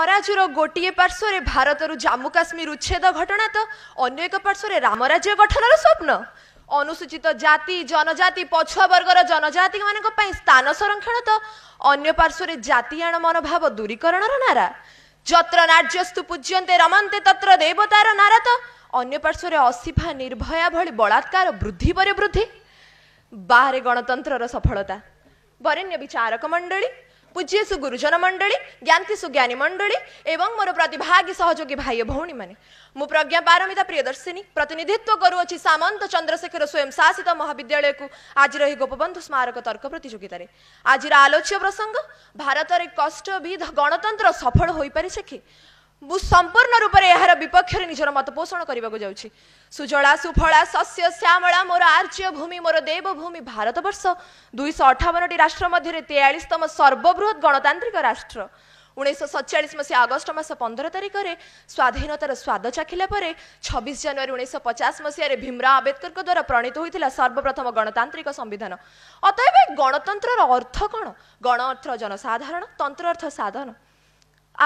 ତରାଜୁର ଗୋଟିଏ ପାର୍ଶ୍ୱରେ ଭାରତରୁ ଜାମ୍ମୁ କାଶ୍ମୀର ଉଚ୍ଛେଦ ଘଟଣା ତ ଅନ୍ୟ ଏକ ପାର୍ଶ୍ୱରେ ରାମରାଜ୍ୟ ଗଠନର ସ୍ୱପ୍ନ ଅନୁସୂଚିତ ଜାତି ଜନଜାତି ପଛୁଆବର୍ଗର ଜନଜାତିମାନଙ୍କ ପାଇଁ ସ୍ଥାନ ସଂରକ୍ଷଣ ତ ଅନ୍ୟ ପାର୍ଶ୍ୱରେ ଜାତିଆଣ ମନୋଭାବ ଦୂରୀକରଣର ନାରା ଯତ୍ର ନାର୍ଯ୍ୟସ୍ତୁ ପୂଜ୍ୟନ୍ତେ ରମନ୍ତେ ତତ୍ର ଦେବତାର ନାରା ତ ଅନ୍ୟ ପାର୍ଶ୍ୱରେ ଅସିଫା ନିର୍ଭୟା ଭଳି ବଳାତ୍କାର ବୃଦ୍ଧି ପରେ ବୃଦ୍ଧି ବାହାରେ ଗଣତନ୍ତ୍ରର ସଫଳତା ବରେଣ୍ୟ ବିଚାରକ ମଣ୍ଡଳୀ पूज्य सुगुरुजन मण्डली ज्ञान्ति सुज्ञानी मंडली एवं मोर प्रतिभागी सहयोगी भाइ भौणी म प्रज्ञा पारमिता प्रियदर्शिनी प्रतिनिधित्व करूँ सामंत चंद्रशेखर स्वयं शासित महाविद्यालय को आज गोपबंधु स्मारक तर्क प्रतिजोगित आज आलोच्य प्रसंग भारत कष्टविध गणतंत्र सफल हुँदै कि ମୁଁ ସମ୍ପୂର୍ଣ୍ଣ ରୂପରେ ଏହାର ବିପକ୍ଷରେ ନିଜର ମତ ପୋଷଣ କରିବାକୁ ଯାଉଛି ସୁଜଳା ସୁଫଳା ଶସ୍ୟ ଶ୍ୟାମଳା ମୋର ଆର୍ଯ୍ୟ ଭୂମି ମୋର ଦେବଭୂମି ଭାରତବର୍ଷ ଦୁଇଶହ ଅଠାବନଟି ରାଷ୍ଟ୍ର ମଧ୍ୟରେ ତେୟାଳିଶତମ ସର୍ବବୃହତ ଗଣତାନ୍ତ୍ରିକ ରାଷ୍ଟ୍ର ଉଣେଇଶହ ସତଚାଳିଶ ମସିହା ଅଗଷ୍ଟ ମାସ ପନ୍ଦର ତାରିଖରେ ସ୍ୱାଧୀନତାର ସ୍ୱାଦ ଚାଖିଲା ପରେ ଛବିଶ ଜାନୁଆରୀ ଉଣେଇଶହ ପଚାଶ ମସିହାରେ ଭୀମରାଓ ଆମ୍ବେଦକରଙ୍କ ଦ୍ୱାରା ପ୍ରଣୀତ ହୋଇଥିଲା ସର୍ବପ୍ରଥମ ଗଣତାନ୍ତ୍ରିକ ସମ୍ବିଧାନ ଅତ ଏବେ ଗଣତନ୍ତ୍ରର ଅର୍ଥ କ'ଣ ଗଣ ଅର୍ଥ ଜନସାଧାରଣ ତନ୍ତ୍ର ଅର୍ଥ ସାଧାରଣ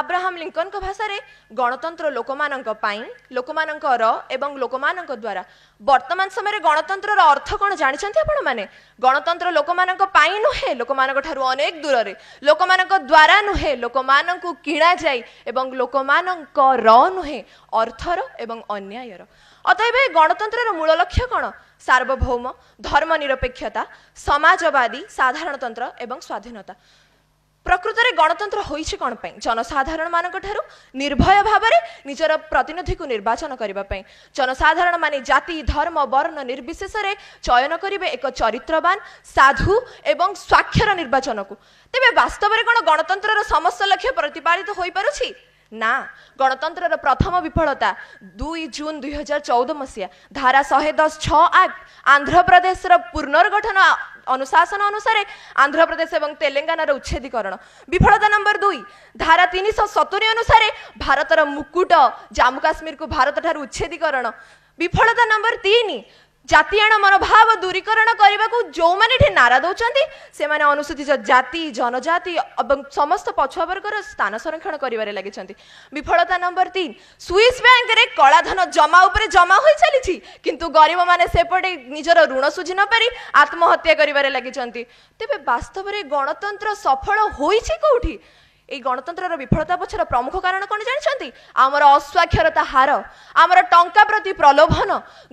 ଆବ୍ରାହମ୍ ଲିଙ୍କନଙ୍କ ଭାଷାରେ ଗଣତନ୍ତ୍ର ଲୋକମାନଙ୍କ ପାଇଁ ଲୋକମାନଙ୍କର ଏବଂ ଲୋକମାନଙ୍କ ଦ୍ୱାରା ବର୍ତ୍ତମାନ ସମୟରେ ଗଣତନ୍ତ୍ରର ଅର୍ଥ କ'ଣ ଜାଣିଛନ୍ତି ଆପଣମାନେ ଗଣତନ୍ତ୍ର ଲୋକମାନଙ୍କ ପାଇଁ ନୁହେଁ ଲୋକମାନଙ୍କ ଠାରୁ ଅନେକ ଦୂରରେ ଲୋକମାନଙ୍କ ଦ୍ୱାରା ନୁହେଁ ଲୋକମାନଙ୍କୁ କିଣାଯାଇ ଏବଂ ଲୋକମାନଙ୍କର ନୁହେଁ ଅର୍ଥର ଏବଂ ଅନ୍ୟାୟର ଅତଏବ ଏ ଗଣତନ୍ତ୍ରର ମୂଳ ଲକ୍ଷ୍ୟ କ'ଣ ସାର୍ବଭୌମ ଧର୍ମ ନିରପେକ୍ଷତା ସମାଜବାଦୀ ସାଧାରଣତନ୍ତ୍ର ଏବଂ ସ୍ୱାଧୀନତା প্রকৃতরে গণতন্ত্র হয়েছে কোণ পাই জনসাধারণ মানুষ নির্ভয় ভাবে নিজের প্রতিনিধি নির্বাচন করা জনসাধারণ মানে জাতি ধর্ম বর্ণ নির্বিশেষে চয়ন করবে এক চরিত্রবান সাধু এবং স্বাক্ষর নির্বাচনকু তেবে বাস্তবরে কোণ গণতন্ত্রর সমস্ত লক্ষ্য প্রতিপাদিত হয়ে পারুছি ନା ଗଣତନ୍ତ୍ରର ପ୍ରଥମ ବିଫଳତା ଦୁଇ ଜୁନ୍ ଦୁଇହଜାର ଚଉଦ ମସିହା ଧାରା ଶହେ ଦଶ ଛଅ ଆକ୍ଟ ଆନ୍ଧ୍ରପ୍ରଦେଶର ପୁନର୍ଗଠନ ଅନୁଶାସନ ଅନୁସାରେ ଆନ୍ଧ୍ରପ୍ରଦେଶ ଏବଂ ତେଲେଙ୍ଗାନାର ଉଚ୍ଛେଦୀକରଣ ବିଫଳତା ନମ୍ବର ଦୁଇ ଧାରା ତିନିଶହ ସତୁରୀ ଅନୁସାରେ ଭାରତର ମୁକୁଟ ଜାମ୍ମୁ କାଶ୍ମୀରକୁ ଭାରତଠାରୁ ଉଚ୍ଛେଦୀକରଣ ବିଫଳତା ନମ୍ବର ତିନି ଜାତିଆଣ ମନୋଭାବ ଦୂରୀକରଣ କରିବାକୁ ଯେଉଁମାନେ ଏଠି ନାରା ଦେଉଛନ୍ତି ସେମାନେ ଅନୁସୂଚିତ ଜାତି ଜନଜାତି ଏବଂ ସମସ୍ତ ପଛୁଆ ବର୍ଗର ସ୍ଥାନ ସଂରକ୍ଷଣ କରିବାରେ ଲାଗିଛନ୍ତି ବିଫଳତା ନମ୍ବର ତିନି ସ୍ୱିସ୍ ବ୍ୟାଙ୍କରେ କଳାଧନ ଜମା ଉପରେ ଜମା ହୋଇ ଚାଲିଛି କିନ୍ତୁ ଗରିବମାନେ ସେପଟେ ନିଜର ଋଣ ଶୁଝି ନପାରି ଆତ୍ମହତ୍ୟା କରିବାରେ ଲାଗିଛନ୍ତି ତେବେ ବାସ୍ତବରେ ଗଣତନ୍ତ୍ର ସଫଳ ହୋଇଛି କେଉଁଠି এই গণতন্ত্রর বিফলতা পছর প্রমুখ কারণ কোণ জাঁচান আমার অস্বাক্ষরতা হার আমার টঙ্কা প্রতি প্রলোভন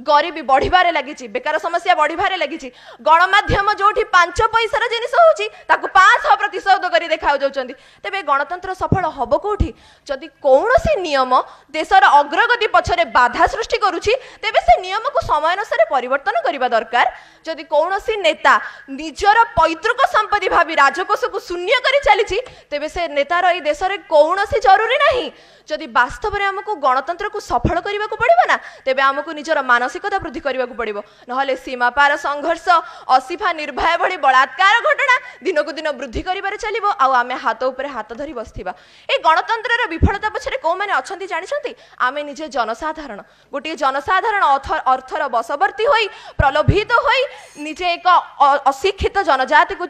গরিবী বড়িবার লাগিছি বেকার সমস্যা বড়িবার লাগিছি গণমাধ্যম যেটি পাঁচ পয়সার জিনিস হচ্ছে তাকে পাঁচশ প্রতিশোধ করে দেখা যাচ্ছেন তবে গণতন্ত্র সফল হব কোটি যদি কৌশি নিয়ম দেশের অগ্রগতি পছরে বাধা সৃষ্টি করুছি তবে সে নিয়মক সময় অনুসারে পরিবর্তন করা দরকার যদি কৌশি নেতা নিজের পৈতৃক সম্পত্তি ভাবি রাজকোষক শূন্য করে চালিছি তবে সে নেতার এই দেশের কৌশি জরুরি না যদি বাস্তবরে আমি গণতন্ত্রক সফল করা পড়ব না তেবে আমি নিজের মানসিকতা বৃদ্ধি করা পড়ব নহলে সীমাপার সংঘর্ষ অসিফা নির্ভয় ভি বলাৎকার ঘটনা দিনক দিন বৃদ্ধি করবার চলব আমি হাত উপরে হাত ধরি বসিবা এই গণতন্ত্রর বিফলতা পছরে কেউমানে অনেক জাঁচান আমি নিজে জনসাধারণ গোটিয়ে জনসাধারণ অর্থর বশবর্তী হয়ে প্রলোভিত হয়ে নিজে এক অশিক্ষিত জনজাতিকে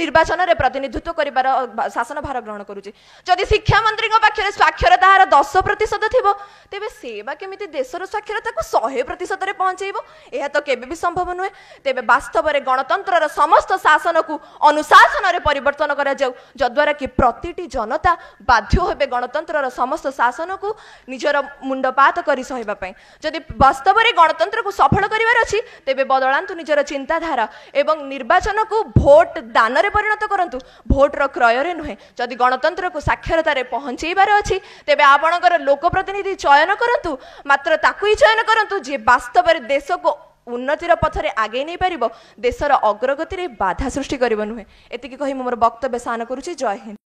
নির্বাচনের প্রতিনিধিত্ব করবার শাসন କ'ଣ ଭାର ଗ୍ରହଣ କରୁଛି ଯଦି ଶିକ୍ଷାମନ୍ତ୍ରୀଙ୍କ ପାଖରେ ସ୍ୱାକ୍ଷରତା ହାର ଦଶ ପ୍ରତିଶତ ଥିବ ତେବେ ସେ ବା କେମିତି ଦେଶର ସ୍ୱାକ୍ଷରତାକୁ ଶହେ ପ୍ରତିଶତରେ ପହଞ୍ଚାଇବ ଏହା ତ କେବେ ବି ସମ୍ଭବ ନୁହେଁ ତେବେ ବାସ୍ତବରେ ଗଣତନ୍ତ୍ରର ସମସ୍ତ ଶାସନକୁ ଅନୁଶାସନରେ ପରିବର୍ତ୍ତନ କରାଯାଉ ଯଦ୍ୱାରା କି ପ୍ରତିଟି ଜନତା ବାଧ୍ୟ ହେବେ ଗଣତନ୍ତ୍ରର ସମସ୍ତ ଶାସନକୁ ନିଜର ମୁଣ୍ଡପାତ କରି ସହିବା ପାଇଁ ଯଦି ବାସ୍ତବରେ ଗଣତନ୍ତ୍ରକୁ ସଫଳ କରିବାର ଅଛି ତେବେ ବଦଳାନ୍ତୁ ନିଜର ଚିନ୍ତାଧାରା ଏବଂ ନିର୍ବାଚନକୁ ଭୋଟ ଦାନରେ ପରିଣତ କରନ୍ତୁ ଭୋଟର କ୍ରୟରେ ନୁହେଁ ଯଦି ଗଣତନ୍ତ୍ରକୁ ସାକ୍ଷରତାରେ ପହଞ୍ଚାଇବାର ଅଛି ତେବେ ଆପଣଙ୍କର ଲୋକପ୍ରତିନିଧି ଚୟନ କରନ୍ତୁ ମାତ୍ର ତାକୁ ହିଁ ଚୟନ କରନ୍ତୁ ଯିଏ ବାସ୍ତବରେ ଦେଶକୁ ଉନ୍ନତିର ପଥରେ ଆଗେଇ ନେଇପାରିବ ଦେଶର ଅଗ୍ରଗତିରେ ବାଧା ସୃଷ୍ଟି କରିବ ନୁହେଁ ଏତିକି କହି ମୁଁ ମୋର ବକ୍ତବ୍ୟ ସ୍ଥାନ କରୁଛି ଜୟ ହିନ୍ଦ